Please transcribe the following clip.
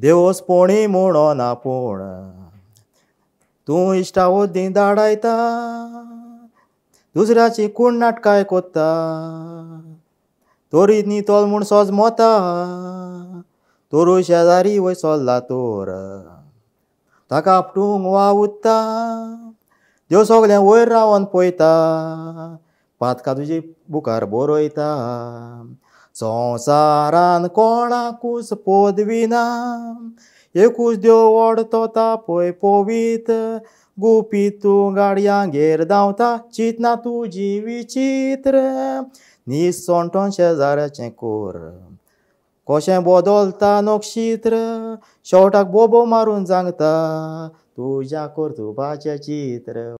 देवस पोणी म्हणो ना पूण तूं इष्टाव दी धाडायता दुसऱ्याची कोण नाटकाय कोत्ता तोरी न्ही तोल म्हूण सोज मोता तोरू शेजारी वय सोल्ला तोर ताका आपटूंक वा उत्ता देव सगळें वयर रावन पयता पातका तुजी बुकार बरोयता संवसारान कोणाकूच पोदविना एकूच देव ओडतो तोता पय पोवीत गोपी तूं गाडयांगेर धांवता चितना तुजी विचित्र नीस सोंटोन शेजाऱ्याचें कोर कशें बदलता नक्षित्र शेवटाक बोबो मारून सांगता तुज्या कोर तुपाचें चित्र